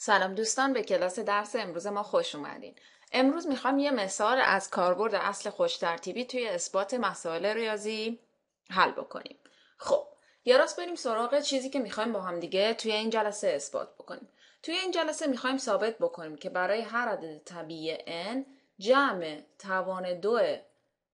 سلام دوستان به کلاس درس امروز ما خوش اومدین. امروز میخوام یه مثال از کاربرد اصل خوش ترتیبی توی اثبات مسائل ریاضی حل بکنیم. خب، یه راست بریم سراغ چیزی که میخوایم با هم دیگه توی این جلسه اثبات بکنیم. توی این جلسه میخوایم ثابت بکنیم که برای هر عدد طبیعی n جمع توان دو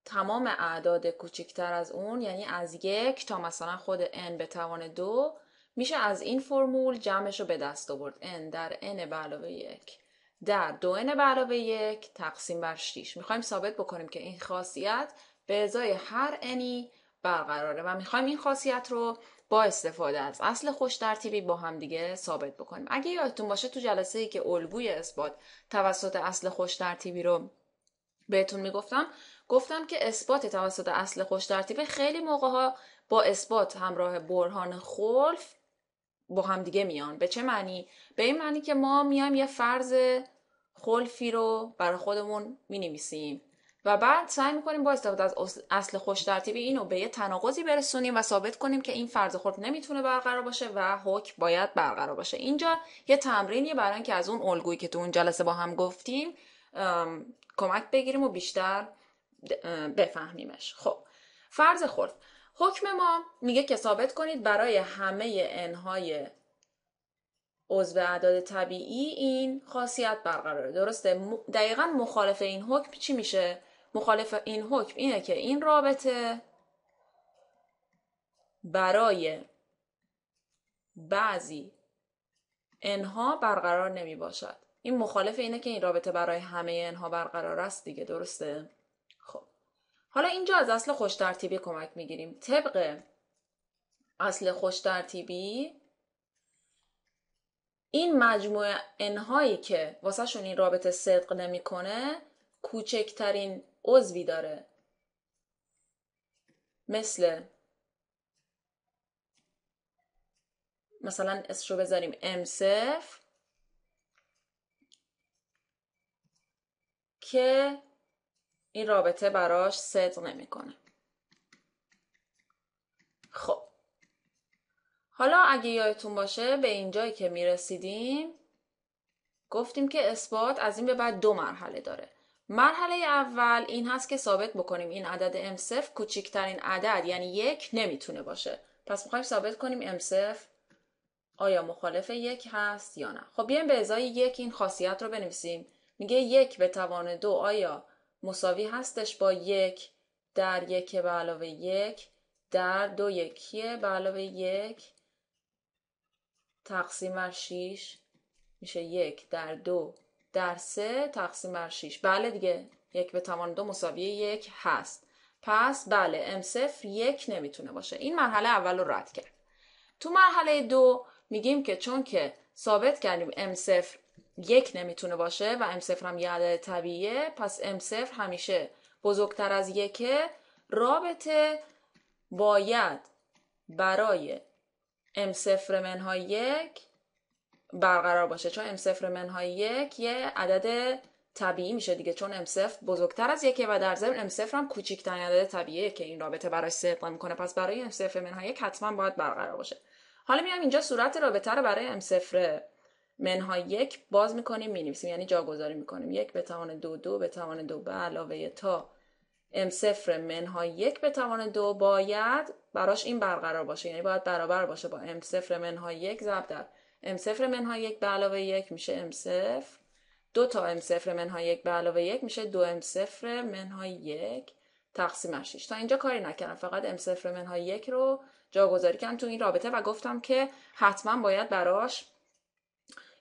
تمام اعداد کوچکتر از اون یعنی از یک تا مثلا خود n به توان دو میشه از این فرمول جمعش رو به دست آورد n در n به علاوه یک در دو n به علاوه یک تقسیم بر 6 میخوایم ثابت بکنیم که این خاصیت به ازای هر انی برقراره و میخوایم این خاصیت رو با استفاده از اصل خوش ترتیبی با دیگه ثابت بکنیم اگه یادتون باشه تو جلسه ای که الگوی اثبات توسط اصل خوش ترتیبی رو بهتون میگفتم گفتم که اثبات توسط اصل خوش خیلی موقع ها با اثبات همراه برهان خلف با هم دیگه میان به چه معنی به این معنی که ما میایم یه فرض خلفی رو برای خودمون می نویسیم و بعد سعی میکنیم با استفاده از اصل خوش این اینو به یه تناقضی برسونیم و ثابت کنیم که این فرض خلف نمیتونه برقرار باشه و حکم باید برقرار باشه اینجا یه تمرینیه برای اینکه از اون الگویی که تو اون جلسه با هم گفتیم کمک بگیریم و بیشتر بفهمیمش خب فرض خورد. حکم ما میگه که ثابت کنید برای همه انهای عضو اعداد طبیعی این خاصیت برقراره درسته دقیقا مخالف این حکم چی میشه مخالف این حکم اینه که این رابطه برای بعضی انها برقرار نمی باشد این مخالف اینه که این رابطه برای همه انها برقرار است دیگه درسته حالا اینجا از اصل خوش ترتیبی کمک میگیریم طبق اصل خوش ترتیبی این مجموعه انهایی که واسهشون این رابطه صدق نمیکنه کوچکترین عضوی داره مثل مثلا اسمش رو بذاریم ام 0 که این رابطه براش صدق نمیکنه خب حالا اگه یادتون باشه به جایی که می رسیدیم گفتیم که اثبات از این به بعد دو مرحله داره مرحله اول این هست که ثابت بکنیم این عدد m0 کوچکترین عدد یعنی یک نمیتونه باشه پس میخوایم ثابت کنیم m0 آیا مخالف یک هست یا نه خب بیایم به ازای یک این خاصیت رو بنویسیم میگه یک به توان دو آیا مساوی هستش با یک در یک به علاوه یک در دو یکیه به علاوه یک تقسیم بر شیش. میشه یک در دو در سه تقسیم بر شیش. بله دیگه یک به توان دو مساوی یک هست پس بله ام صفر یک نمیتونه باشه این مرحله اول رو رد کرد تو مرحله دو میگیم که چون که ثابت کردیم ام صفر یک نمیتونه باشه و ام صفر هم یه عدد طبیعیه پس ام صفر همیشه بزرگتر از یکه رابطه باید برای ام صفر منهای یک برقرار باشه چون ام صفر منهای یک یه عدد طبیعی میشه دیگه چون ام صفر بزرگتر از یکه و در ضمن ام صفر هم کوچیکترین عدد طبیعیه که این رابطه براش صدق میکنه پس برای ام صفر منهای یک حتما باید برقرار باشه حالا میام اینجا صورت رابطه رو برای ام صفر منها یک باز میکنیم مینویسیم یعنی جاگذاری میکنیم یک به توان دو دو به توان دو به علاوه تا ام صفر منها یک به توان دو باید براش این برقرار باشه یعنی باید برابر باشه با ام صفر منها یک ضرب در ام صفر منها یک به علاوه یک میشه ام صفر دو تا ام صفر منها یک به علاوه یک میشه دو ام صفر منها یک تقسیمش تا اینجا کاری نکردم فقط ام صفر منها یک رو جاگذاری کردم تو این رابطه و گفتم که حتما باید براش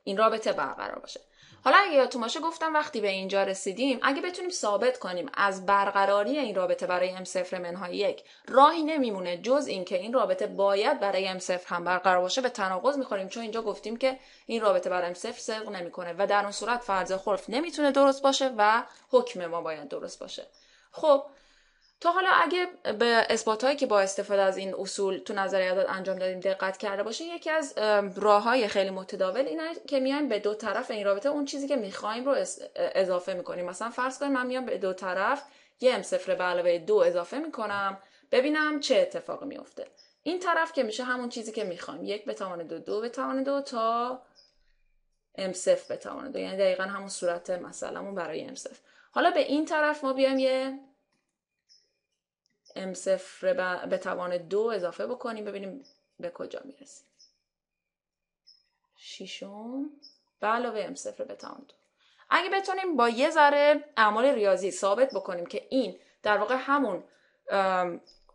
این رابطه برقرار باشه حالا اگه یادتون باشه گفتم وقتی به اینجا رسیدیم اگه بتونیم ثابت کنیم از برقراری این رابطه برای ام صفر منهای یک راهی نمیمونه جز اینکه این رابطه باید برای ام صفر هم برقرار باشه به تناقض میخوریم چون اینجا گفتیم که این رابطه برای ام صفر صدق نمیکنه و در اون صورت فرض خرف نمیتونه درست باشه و حکم ما باید درست باشه خب تا حالا اگه به هایی که با استفاده از این اصول تو نظریات انجام دادیم دقت کرده باشین یکی از راه های خیلی متداول اینه که میایم به دو طرف این رابطه اون چیزی که میخوایم رو اضافه میکنیم مثلا فرض کنیم من میام به دو طرف یه ام صفر به علاوه دو اضافه میکنم ببینم چه اتفاقی میفته این طرف که میشه همون چیزی که میخوایم یک به توان دو دو به توان دو تا ام صفر به توان دو یعنی دقیقا همون صورت مثلا برای ام صفر حالا به این طرف ما بیایم یه ام صفر به توان دو اضافه بکنیم ببینیم به کجا میرسیم ششم به علاوه ام صفر به توان دو اگه بتونیم با یه ذره اعمال ریاضی ثابت بکنیم که این در واقع همون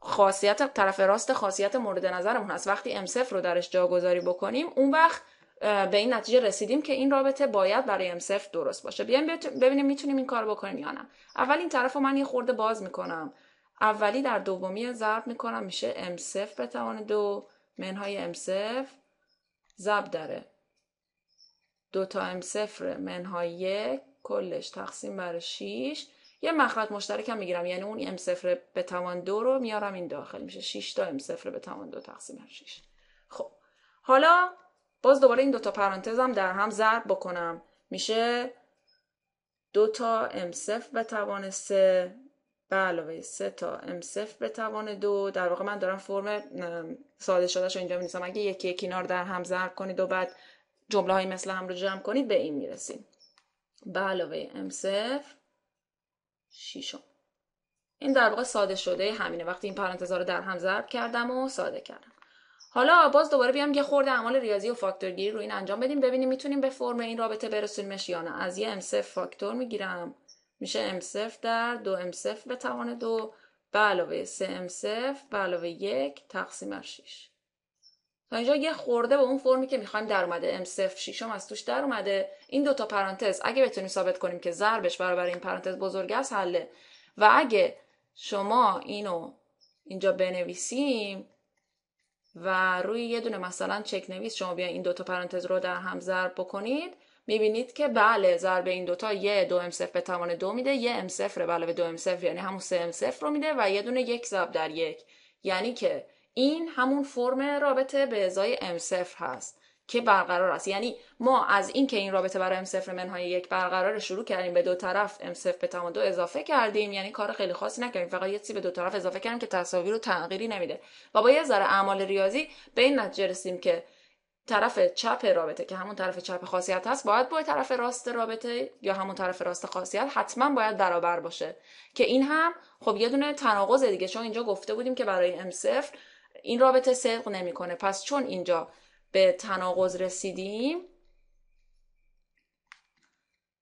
خاصیت طرف راست خاصیت مورد نظرمون هست وقتی ام صفر رو درش جاگذاری بکنیم اون وقت به این نتیجه رسیدیم که این رابطه باید برای ام صفر درست باشه بیایم ببینیم میتونیم این کار بکنیم یا نه اول این طرف رو من یه خورده باز میکنم اولی در دومی ضرب میکنم میشه ام صفر به توان دو منهای ام صفر ضرب داره دو تا ام صفر منهای یک کلش تقسیم بر 6 یه مخرج مشترک هم میگیرم یعنی اون ام صفر به توان دو رو میارم این داخل میشه 6 تا ام صفر به توان دو تقسیم بر 6 خب حالا باز دوباره این دو پرانتز هم در هم ضرب بکنم میشه دو تا ام صفر به توان 3 به علاوه سه تا ام صفر به دو در واقع من دارم فرم ساده شده رو اینجا می اگه یکی نار در هم ضرب کنید و بعد جمله های مثل هم رو جمع کنید به این میرسید به علاوه ام صفر شیشم این در واقع ساده شده همینه وقتی این پرانتزها رو در هم ضرب کردم و ساده کردم حالا باز دوباره بیام یه خورده اعمال ریاضی و فاکتورگیری رو این انجام بدیم ببینیم میتونیم به فرم این رابطه برسونیمش یا نه از یه ام فاکتور میگیرم میشه ام در دو ام 0 به توان دو به علاوه سه ام 0 به علاوه یک تقسیم بر شیش. تا اینجا یه خورده به اون فرمی که میخوایم در اومده ام 0 از توش در اومده این دوتا پرانتز اگه بتونیم ثابت کنیم که ضربش برابر این پرانتز بزرگ است حله و اگه شما اینو اینجا بنویسیم و روی یه دونه مثلا چک نویس شما بیاین این دوتا پرانتز رو در هم ضرب بکنید میبینید که بله ضرب این دوتا یه دو ام صفر به توان دو میده یه ام صفر بله به دو ام صفر یعنی همون سه ام صفر رو میده و یه دونه یک ضرب در یک یعنی که این همون فرم رابطه به ازای ام صفر هست که برقرار است یعنی ما از اینکه این رابطه برای ام صفر منهای یک برقرار شروع کردیم به دو طرف ام صفر به توان دو اضافه کردیم یعنی کار خیلی خاصی نکردیم فقط یه چیزی به دو طرف اضافه کردیم که تصاویر رو تغییری نمیده و با یه ذره اعمال ریاضی به این نتیجه رسیدیم که طرف چپ رابطه که همون طرف چپ خاصیت هست باید با طرف راست رابطه یا همون طرف راست خاصیت حتما باید برابر باشه که این هم خب یه دونه تناقض دیگه چون اینجا گفته بودیم که برای ام صفر این رابطه صدق نمیکنه پس چون اینجا به تناقض رسیدیم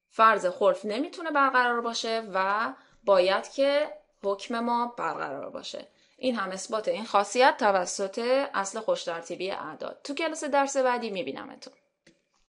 فرض خلف نمیتونه برقرار باشه و باید که حکم ما برقرار باشه این هم اثبات این خاصیت توسط اصل خوش اعداد تو کلاس درس بعدی میبینمتون